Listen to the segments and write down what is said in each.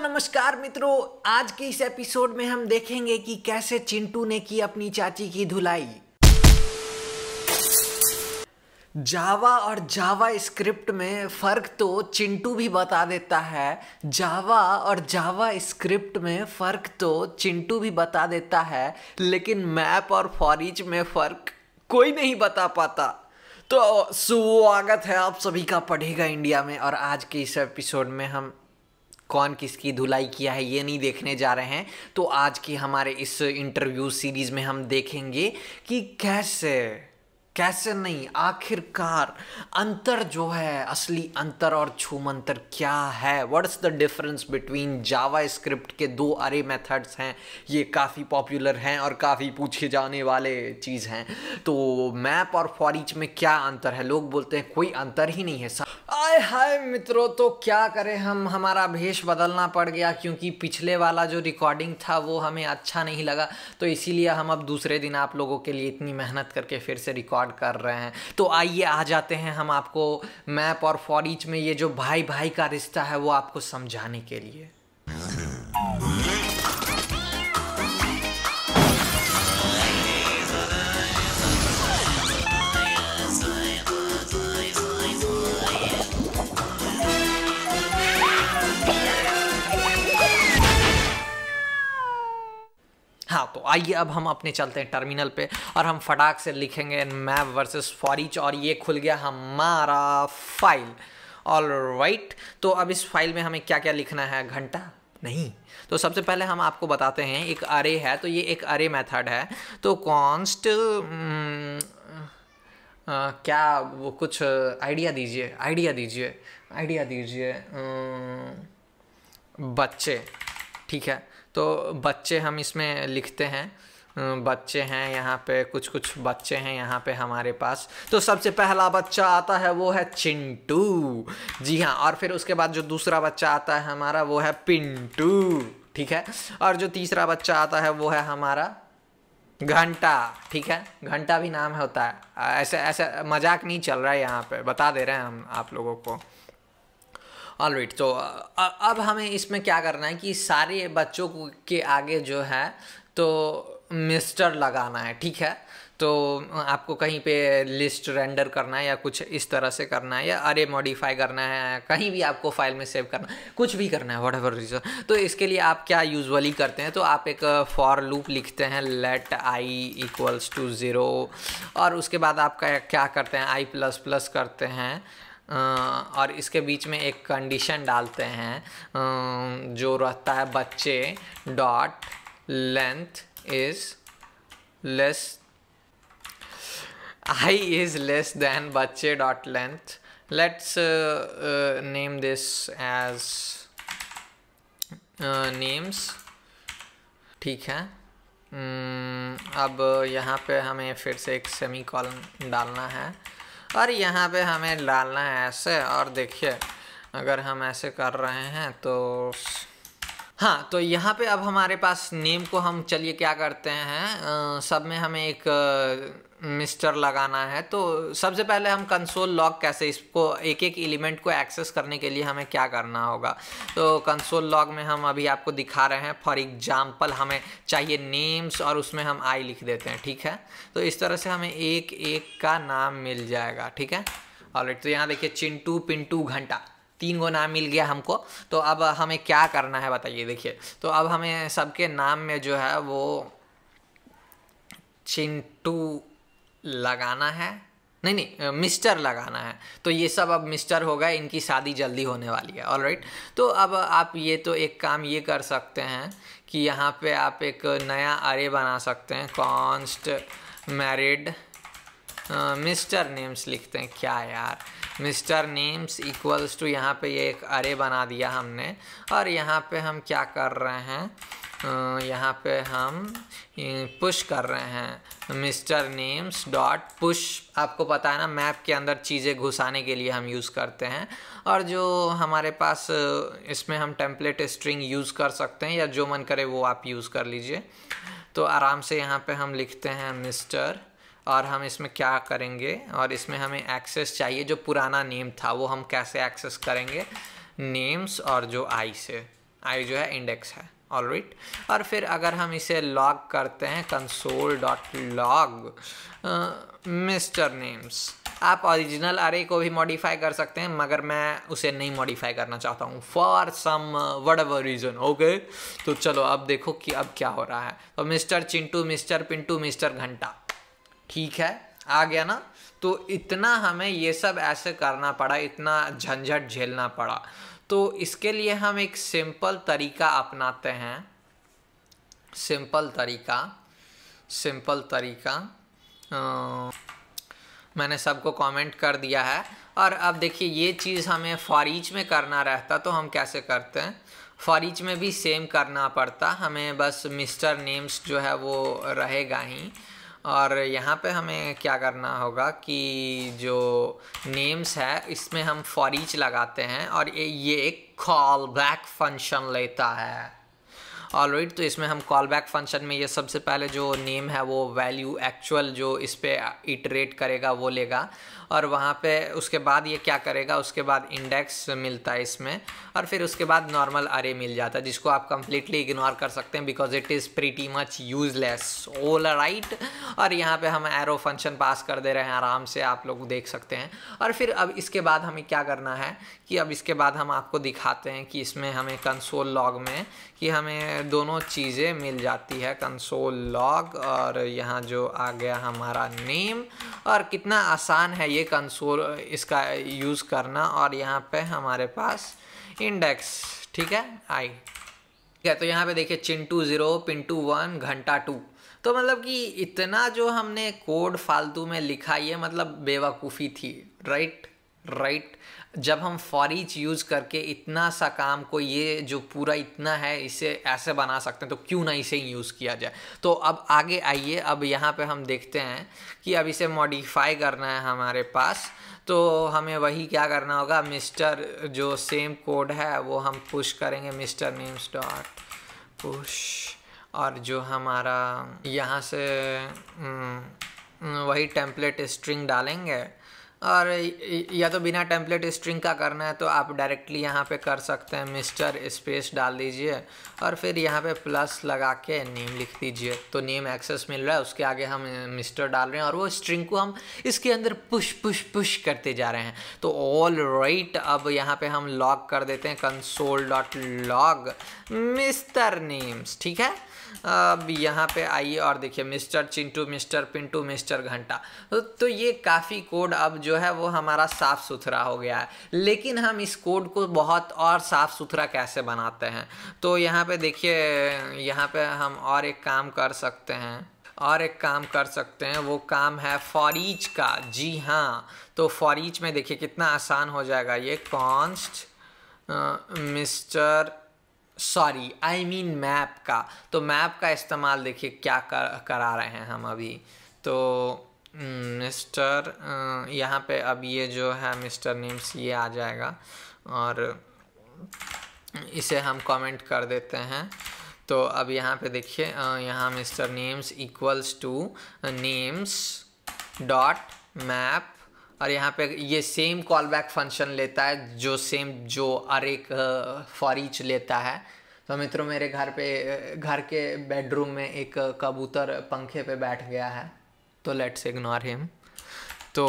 नमस्कार मित्रों आज के इस एपिसोड में हम देखेंगे कि कैसे चिंटू ने की अपनी चाची की धुलाई जावा और जावा स्क्रिप्ट में फ़र्क तो चिंटू भी बता देता है जावा और जावा स्क्रिप्ट में फ़र्क तो चिंटू भी बता देता है लेकिन मैप और फॉरिज में फ़र्क कोई नहीं बता पाता तो स्वागत है आप सभी का पढ़ेगा इंडिया में और आज के इस एपिसोड में हम कौन किसकी धुलाई किया है ये नहीं देखने जा रहे हैं तो आज की हमारे इस इंटरव्यू सीरीज़ में हम देखेंगे कि कैसे कैसे नहीं आखिरकार अंतर जो है असली अंतर और छूम अंतर क्या है what's the difference between JavaScript के दो अरे मेथड्स हैं ये काफ़ी पॉपुलर हैं और काफ़ी पूछे जाने वाले चीज़ हैं तो मैप और फॉरिच में क्या अंतर है लोग बोलते हैं कोई अंतर ही नहीं है आय हाय मित्रों तो क्या करें हम हमारा भेष बदलना पड़ गया क्योंकि पिछले वाला जो रिकॉर्डिंग था वो हमें अच्छा नहीं लगा तो इसीलिए हम अब दूसरे दिन आप लोगों के लिए इतनी मेहनत करके फिर से रिकॉर्ड रिकॉर्ड कर रहे हैं तो आइए आ जाते हैं हम आपको मैप और फॉरिच में ये जो भाई भाई का रिश्ता है वो आपको समझाने के लिए तो आइए अब हम अपने चलते हैं टर्मिनल पे और हम फटाक से लिखेंगे मैप वर्सेस फॉरिच और ये खुल गया हमारा फाइल ऑल राइट right. तो अब इस फाइल में हमें क्या क्या लिखना है घंटा नहीं तो सबसे पहले हम आपको बताते हैं एक अरे है तो ये एक अरे मेथड है तो कॉन्स्ट हम्म, क्या वो कुछ आइडिया दीजिए आइडिया दीजिए आइडिया दीजिए बच्चे ठीक है तो बच्चे हम इसमें लिखते हैं बच्चे हैं यहाँ पे कुछ कुछ बच्चे हैं यहाँ पे हमारे पास तो सबसे पहला बच्चा आता है वो है चिंटू जी हाँ और फिर उसके बाद जो दूसरा बच्चा आता है हमारा वो है पिंटू ठीक है और जो तीसरा बच्चा आता है वो है हमारा घंटा ठीक है घंटा भी नाम होता है ऐसे ऐसे मजाक नहीं चल रहा है यहाँ पे बता दे रहे हैं हम आप लोगों को ऑल राइट तो अब हमें इसमें क्या करना है कि सारे बच्चों के आगे जो है तो मिस्टर लगाना है ठीक है तो आपको कहीं पे लिस्ट रेंडर करना है या कुछ इस तरह से करना है या अरे मॉडिफाई करना है कहीं भी आपको फाइल में सेव करना है कुछ भी करना है वट एवर रीज़न तो इसके लिए आप क्या यूजुअली करते हैं तो आप एक फॉर लूप लिखते हैं let I equals to zero और उसके बाद आप क्या करते हैं आई प्लस प्लस करते हैं और इसके बीच में एक कंडीशन डालते हैं जो रहता है बच्चे dot length is less I is less than बच्चे dot length let's name this as names ठीक है अब यहाँ पे हमें फिर से एक सेमी कॉलम डालना है और यहाँ पे हमें डालना है ऐसे और देखिए अगर हम ऐसे कर रहे हैं तो हाँ तो यहाँ पे अब हमारे पास नेम को हम चलिए क्या करते हैं आ, सब में हमें एक आ, मिस्टर लगाना है तो सबसे पहले हम कंसोल लॉग कैसे इसको एक एक एलिमेंट को एक्सेस करने के लिए हमें क्या करना होगा तो कंसोल लॉग में हम अभी आपको दिखा रहे हैं फॉर एग्जांपल हमें चाहिए नेम्स और उसमें हम आई लिख देते हैं ठीक है तो इस तरह से हमें एक एक का नाम मिल जाएगा ठीक है ऑलरेडी तो यहाँ देखिए चिंटू पिंटू घंटा तीन गो नाम मिल गया हमको तो अब हमें क्या करना है बताइए देखिए तो अब हमें सबके नाम में जो है वो चिंटू लगाना है नहीं नहीं मिस्टर लगाना है तो ये सब अब मिस्टर हो गए इनकी शादी जल्दी होने वाली है ऑल राइट तो अब आप ये तो एक काम ये कर सकते हैं कि यहाँ पे आप एक नया अरे बना सकते हैं कॉन्स्ट मैरिड मिस्टर नेम्स लिखते हैं क्या यार मिस्टर नेम्स इक्वल्स टू यहाँ पे ये एक अरे बना दिया हमने और यहाँ पे हम क्या कर रहे हैं यहाँ पे हम पुश कर रहे हैं मिस्टर नेम्स डॉट पुश आपको पता है ना मैप के अंदर चीज़ें घुसाने के लिए हम यूज़ करते हैं और जो हमारे पास इसमें हम टेम्पलेट स्ट्रिंग यूज़ कर सकते हैं या जो मन करे वो आप यूज़ कर लीजिए तो आराम से यहाँ पे हम लिखते हैं मिस्टर और हम इसमें क्या करेंगे और इसमें हमें एक्सेस चाहिए जो पुराना नेम था वो हम कैसे एक्सेस करेंगे नेम्स और जो आई से आई जो है इंडेक्स है ऑल राइट right. और फिर अगर हम इसे लॉग करते हैं console dot log mister names आप ओरिजिनल अरे को भी मॉडिफाई कर सकते हैं मगर मैं उसे नहीं मॉडिफाई करना चाहता हूँ for some whatever reason okay तो चलो अब देखो कि अब क्या हो रहा है तो mister Chintu mister Pintu mister Ghanta ठीक है आ गया ना तो इतना हमें ये सब ऐसे करना पड़ा इतना झंझट झेलना पड़ा तो इसके लिए हम एक सिंपल तरीका अपनाते हैं सिंपल तरीका सिंपल तरीका आ, मैंने सबको कमेंट कर दिया है और अब देखिए ये चीज़ हमें फारीच में करना रहता तो हम कैसे करते हैं फारीच में भी सेम करना पड़ता हमें बस मिस्टर नेम्स जो है वो रहेगा ही और यहाँ पे हमें क्या करना होगा कि जो नेम्स है इसमें हम फॉर ईच लगाते हैं और ये ये एक कॉल बैक फंक्शन लेता है ऑल राइट तो इसमें हम कॉल बैक फंक्शन में ये सबसे पहले जो नेम है वो वैल्यू एक्चुअल जो इस पर इटरेट करेगा वो लेगा और वहाँ पे उसके बाद ये क्या करेगा उसके बाद इंडेक्स मिलता है इसमें और फिर उसके बाद नॉर्मल अरे मिल जाता है जिसको आप कम्प्लीटली इग्नोर कर सकते हैं because it is pretty much useless all right और यहाँ पे हम एरो फंक्शन पास कर दे रहे हैं आराम से आप लोग देख सकते हैं और फिर अब इसके बाद हमें क्या करना है कि अब इसके बाद हम आपको दिखाते हैं कि इसमें हमें कंसोल लॉग में कि हमें दोनों चीज़ें मिल जाती है कंसोल लॉग और यहाँ जो आ गया हमारा नेम और कितना आसान है ये ये कंसोल इसका यूज़ करना और यहाँ पे हमारे पास इंडेक्स ठीक है आई ठीक है तो यहाँ पे देखिए Chintu zero Pintu one Ghanta two तो मतलब कि इतना जो हमने कोड फालतू में लिखा ये मतलब बेवकूफ़ी थी राइट राइट right? जब हम फॉर ईच यूज़ करके इतना सा काम को ये जो पूरा इतना है इसे ऐसे बना सकते हैं तो क्यों ना इसे यूज़ किया जाए तो अब आगे आइए अब यहाँ पे हम देखते हैं कि अब इसे मॉडिफाई करना है हमारे पास तो हमें वही क्या करना होगा मिस्टर जो सेम कोड है वो हम पुश करेंगे मिस्टर नेम्स डॉट पुश और जो हमारा यहाँ से हम्म, वही टेम्पलेट स्ट्रिंग डालेंगे और या तो बिना टेम्पलेट स्ट्रिंग का करना है तो आप डायरेक्टली यहाँ पे कर सकते हैं मिस्टर स्पेस डाल दीजिए और फिर यहाँ पे प्लस लगा के नेम लिख दीजिए तो नेम एक्सेस मिल रहा है उसके आगे हम मिस्टर डाल रहे हैं और वो स्ट्रिंग को हम इसके अंदर पुश पुश पुश करते जा रहे हैं तो ऑल राइट right, अब यहाँ पे हम लॉग कर देते हैं console dot log mister names ठीक है अब यहाँ पे आइए और देखिए mister Chintu mister Pintu mister Ghanta तो ये काफ़ी कोड अब जो है वो हमारा साफ़ सुथरा हो गया है लेकिन हम इस कोड को बहुत और साफ़ सुथरा कैसे बनाते हैं तो यहाँ पे देखिए यहाँ पे हम और एक काम कर सकते हैं और एक काम कर सकते हैं वो काम है फॉरीच का जी हाँ तो फॉरीच में देखिए कितना आसान हो जाएगा ये const mister sorry I mean map का तो मैप का इस्तेमाल देखिए क्या कर, करा रहे हैं हम अभी तो मिस्टर हम्म, यहाँ पे अब ये जो है मिस्टर नेम्स ये आ जाएगा और इसे हम कमेंट कर देते हैं तो अब यहाँ पे देखिए यहाँ mister names equals to names dot map और यहाँ पे ये सेम कॉल बैक फंक्शन लेता है जो सेम जो अरे फॉर ईच लेता है तो मित्रों मेरे घर पे घर के बेडरूम में एक कबूतर पंखे पे बैठ गया है तो लेट्स इग्नोर हिम तो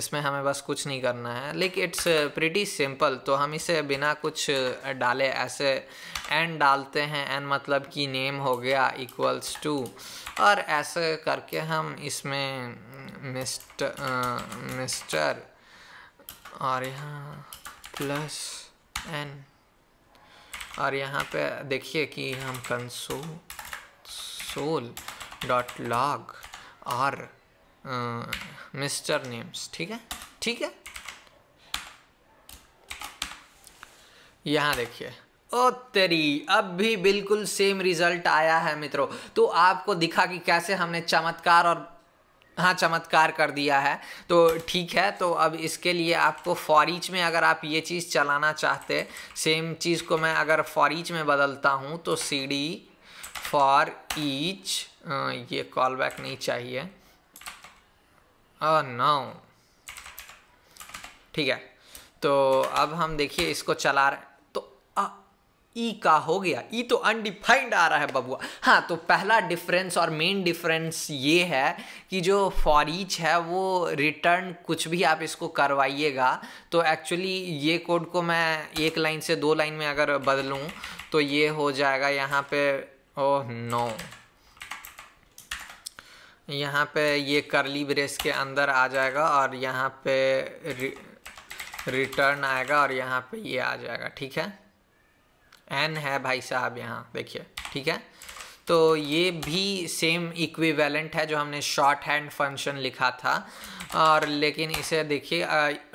इसमें हमें बस कुछ नहीं करना है लेकिन इट्स प्रिटी सिंपल तो हम इसे बिना कुछ डाले ऐसे एन डालते हैं एन मतलब कि नेम हो गया इक्वल्स टू और ऐसे करके हम इसमें मिस्टर मिस्टर और यहाँ प्लस एन और यहाँ पे देखिए कि हम कंसो सोल डॉट लॉग और मिस्टर नेम्स ठीक है ठीक है यहाँ देखिए ओ तेरी अब भी बिल्कुल सेम रिजल्ट आया है मित्रों तो आपको दिखा कि कैसे हमने चमत्कार और हाँ चमत्कार कर दिया है तो ठीक है तो अब इसके लिए आपको फॉरीच में अगर आप ये चीज़ चलाना चाहते सेम चीज़ को मैं अगर फॉरिच में बदलता हूँ तो सी डी फॉर ईच ये कॉल बैक नहीं चाहिए नौ ठीक है तो अब हम देखिए इसको चला रहे ई e का हो गया ई e तो अनडिफाइंड आ रहा है बबुआ हाँ तो पहला डिफरेंस और मेन डिफरेंस ये है कि जो फॉर ईच है वो रिटर्न कुछ भी आप इसको करवाइएगा तो एक्चुअली ये कोड को मैं एक लाइन से दो लाइन में अगर बदलूँ तो ये हो जाएगा यहाँ पे ओह नो यहाँ पे ये करली ब्रेस के अंदर आ जाएगा और यहाँ पे रि, रिटर्न आएगा और यहाँ पे ये आ जाएगा ठीक है एन है भाई साहब यहाँ देखिए ठीक है तो ये भी सेम इक्विवेलेंट है जो हमने शॉर्ट हैंड फंक्शन लिखा था और लेकिन इसे देखिए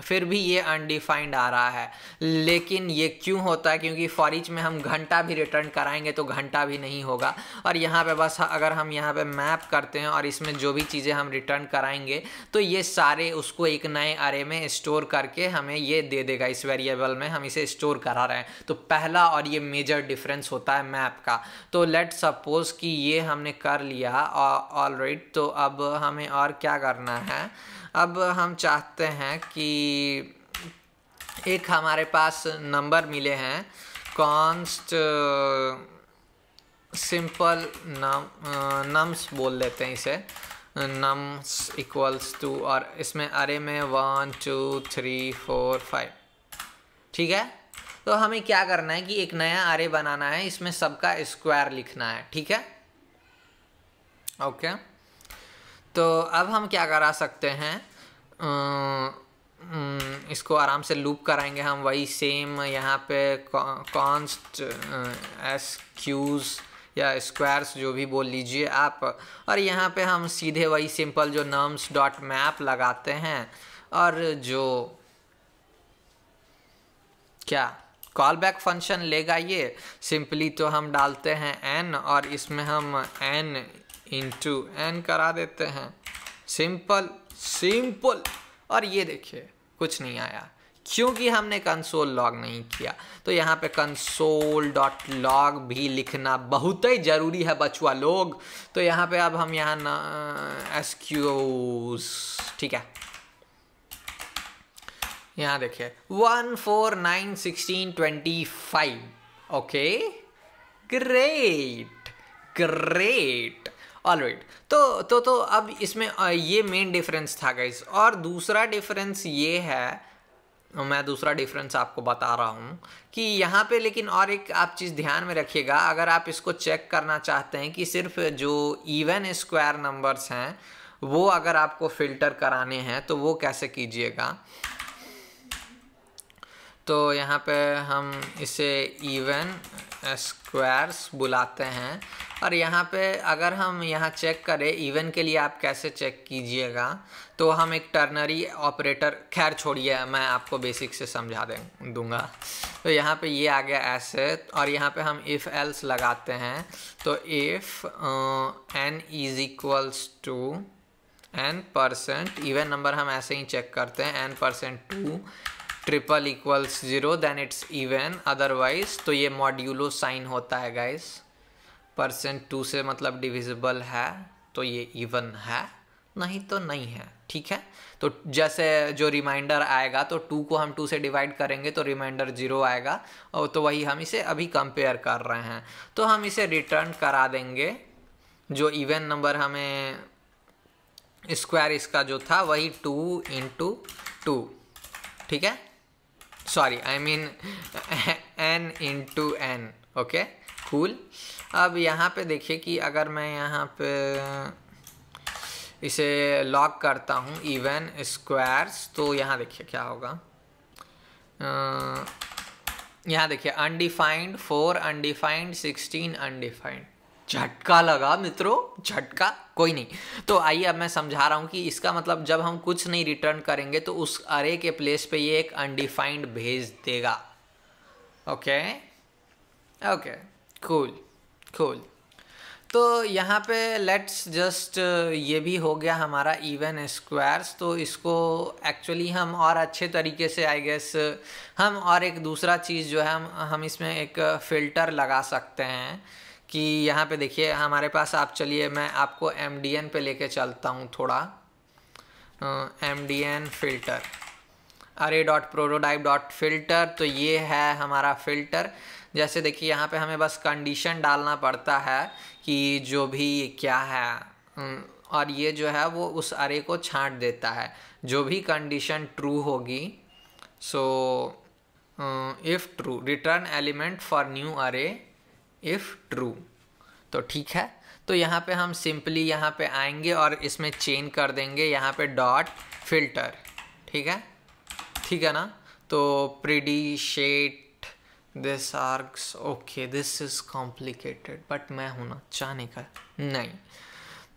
फिर भी ये अनडिफाइंड आ रहा है लेकिन ये क्यों होता है क्योंकि फॉरिच में हम घंटा भी रिटर्न कराएंगे तो घंटा भी नहीं होगा और यहाँ पे बस अगर हम यहाँ पे मैप करते हैं और इसमें जो भी चीज़ें हम रिटर्न कराएंगे तो ये सारे उसको एक नए अरे में स्टोर करके हमें ये दे देगा इस वेरिएबल में हम इसे स्टोर करा रहे हैं तो पहला और ये मेजर डिफरेंस होता है मैप का तो लेट सपोज सपोज़ कि ये हमने कर लिया ऑल राइट तो अब हमें और क्या करना है अब हम चाहते हैं कि एक हमारे पास नंबर मिले हैं कॉन्स्ट सिंपल नम नम्स बोल देते हैं इसे नम्स इक्वल्स टू और इसमें अरे में one two three four five ठीक है तो हमें क्या करना है कि एक नया आरे बनाना है इसमें सबका स्क्वायर लिखना है ठीक है ओके okay. तो अब हम क्या करा सकते हैं अं, अं, इसको आराम से लूप कराएंगे हम वही सेम यहाँ पे कॉन्स्ट एस क्यूज़ या स्क्वायर्स जो भी बोल लीजिए आप और यहाँ पे हम सीधे वही सिंपल जो नम्स डॉट मैप लगाते हैं और जो क्या कॉल बैक फंक्शन लेगा ये सिंपली तो हम डालते हैं एन और इसमें हम एन इंटू एन करा देते हैं सिंपल सिंपल और ये देखिए कुछ नहीं आया क्योंकि हमने कंसोल लॉग नहीं किया तो यहाँ पे कंसोल डॉट लॉग भी लिखना बहुत ही ज़रूरी है बचुआ लोग तो यहाँ पे अब हम यहाँ ना एस uh, ठीक है यहाँ देखिए one four nine sixteen twenty five okay great great all right तो तो तो अब इसमें ये मेन डिफरेंस था गाइस और दूसरा डिफरेंस ये है मैं दूसरा डिफरेंस आपको बता रहा हूँ कि यहाँ पे लेकिन और एक आप चीज़ ध्यान में रखिएगा अगर आप इसको चेक करना चाहते हैं कि सिर्फ जो इवन स्क्वायर नंबर्स हैं वो अगर आपको फ़िल्टर कराने हैं तो वो कैसे कीजिएगा तो यहाँ पे हम इसे इवन स्क्वायर्स uh, बुलाते हैं और यहाँ पे अगर हम यहाँ चेक करें इवन के लिए आप कैसे चेक कीजिएगा तो हम एक टर्नरी ऑपरेटर खैर छोड़िए मैं आपको बेसिक से समझा दें दूंगा तो यहाँ पे ये आ गया ऐसे और यहाँ पे हम इफ़ एल्स लगाते हैं तो if n is equals to n percent even number हम ऐसे ही चेक करते हैं n percent two triple equals zero then it's even otherwise तो ये मॉड्यूलो साइन होता है गाइस परसेंट टू से मतलब डिविजिबल है तो ये इवन है नहीं तो नहीं है ठीक है तो जैसे जो रिमाइंडर आएगा तो टू को हम टू से डिवाइड करेंगे तो रिमाइंडर जीरो आएगा और तो वही हम इसे अभी कंपेयर कर रहे हैं तो हम इसे रिटर्न करा देंगे जो इवन नंबर हमें स्क्वायर इसका जो था वही टू इंटू टू ठीक है sorry I mean n into n n okay cool अब यहाँ पे देखिए कि अगर मैं यहाँ पे इसे लॉक करता हूँ इवन स्क्वायर्स तो यहाँ देखिए क्या होगा यहाँ देखिए undefined four undefined sixteen undefined झटका लगा मित्रों झटका कोई नहीं तो आइए अब मैं समझा रहा हूँ कि इसका मतलब जब हम कुछ नहीं रिटर्न करेंगे तो उस अरे के प्लेस पे ये एक अनडिफाइंड भेज देगा ओके ओके कूल कूल तो यहाँ पे लेट्स जस्ट uh, ये भी हो गया हमारा इवन स्क्वायर्स तो इसको एक्चुअली हम और अच्छे तरीके से आई गेस हम और एक दूसरा चीज़ जो है हम हम इसमें एक फ़िल्टर लगा सकते हैं कि यहाँ पे देखिए हमारे पास आप चलिए मैं आपको एम डी एन पे लेके चलता हूँ थोड़ा M D N filter array dot prototype dot filter तो ये है हमारा फिल्टर जैसे देखिए यहाँ पे हमें बस कंडीशन डालना पड़ता है कि जो भी क्या है और ये जो है वो उस अरे को छांट देता है जो भी कंडीशन ट्रू होगी so if true return element for new array if true तो ठीक है तो यहाँ पे हम सिंपली यहाँ पे आएंगे और इसमें चेन कर देंगे यहाँ पे डॉट फिल्टर ठीक है ठीक है ना तो शेट दिस आर्स okay this is complicated but मैं हूँ ना चाहने का नहीं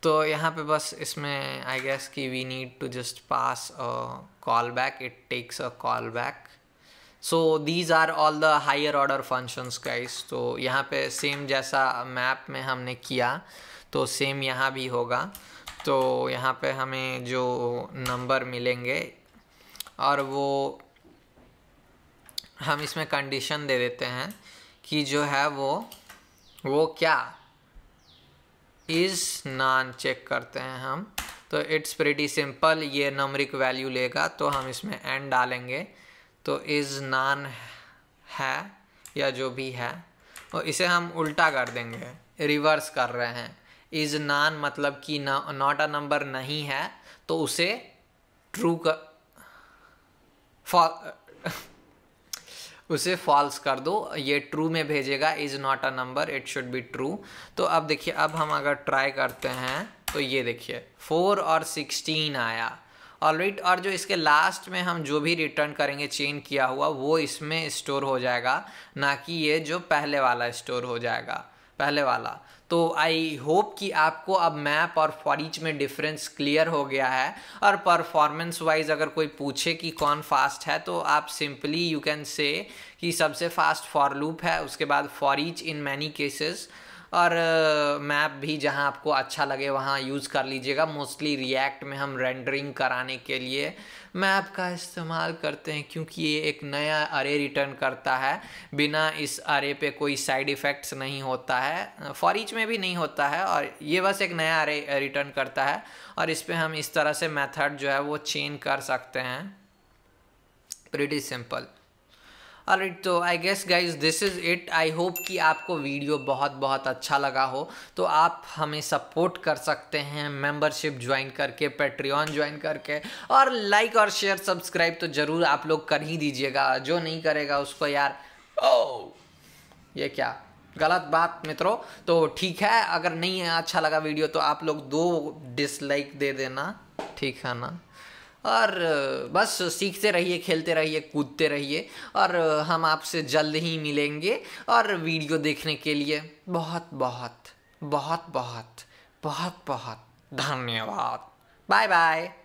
तो यहाँ पे बस इसमें आई गेस कि we need to just pass a callback it takes a callback so these are all the higher order functions guys तो यहाँ पे सेम जैसा मैप में हमने किया तो सेम यहाँ भी होगा तो यहाँ पे हमें जो नंबर मिलेंगे और वो हम इसमें कंडीशन दे देते हैं कि जो है वो वो क्या इज़ नॉन चेक करते हैं हम तो इट्स प्रिटी सिंपल ये नंबरिक वैल्यू लेगा तो हम इसमें एंड डालेंगे तो इज़ नान है या जो भी है और इसे हम उल्टा कर देंगे रिवर्स कर रहे हैं इज़ नान मतलब कि नॉट अ नंबर नहीं है तो उसे ट्रू कर उसे फॉल्स कर दो ये ट्रू में भेजेगा is not a number it should be true तो अब देखिए अब हम अगर ट्राई करते हैं तो ये देखिए फोर और सिक्सटीन आया और और जो इसके लास्ट में हम जो भी रिटर्न करेंगे चेन किया हुआ वो इसमें स्टोर हो जाएगा ना कि ये जो पहले वाला स्टोर हो जाएगा पहले वाला तो आई होप कि आपको अब मैप और फॉरिच में डिफरेंस क्लियर हो गया है और परफॉर्मेंस वाइज अगर कोई पूछे कि कौन फास्ट है तो आप सिंपली यू कैन से कि सबसे फास्ट फॉर लूप है उसके बाद फॉरिच इन मैनी केसेस और मैप भी जहाँ आपको अच्छा लगे वहाँ यूज़ कर लीजिएगा मोस्टली रिएक्ट में हम रेंडरिंग कराने के लिए मैप का इस्तेमाल करते हैं क्योंकि ये एक नया अरे रिटर्न करता है बिना इस अरे पे कोई साइड इफ़ेक्ट्स नहीं होता है फॉर ईच में भी नहीं होता है और ये बस एक नया अरे रिटर्न करता है और इस पर हम इस तरह से मेथड जो है वो चेंज कर सकते हैं प्रिटी सिंपल और तो I guess guys this is it I hope कि आपको वीडियो बहुत बहुत अच्छा लगा हो तो आप हमें सपोर्ट कर सकते हैं मेंबरशिप ज्वाइन करके पेट्रियन ज्वाइन करके और लाइक और शेयर सब्सक्राइब तो ज़रूर आप लोग कर ही दीजिएगा जो नहीं करेगा उसको यार ओ oh, ये क्या गलत बात मित्रों तो ठीक है अगर नहीं है अच्छा लगा वीडियो तो आप लोग दो डिसलाइक दे देना ठीक है ना और बस सीखते रहिए खेलते रहिए कूदते रहिए और हम आपसे जल्द ही मिलेंगे और वीडियो देखने के लिए बहुत बहुत बहुत बहुत बहुत बहुत धन्यवाद बाय बाय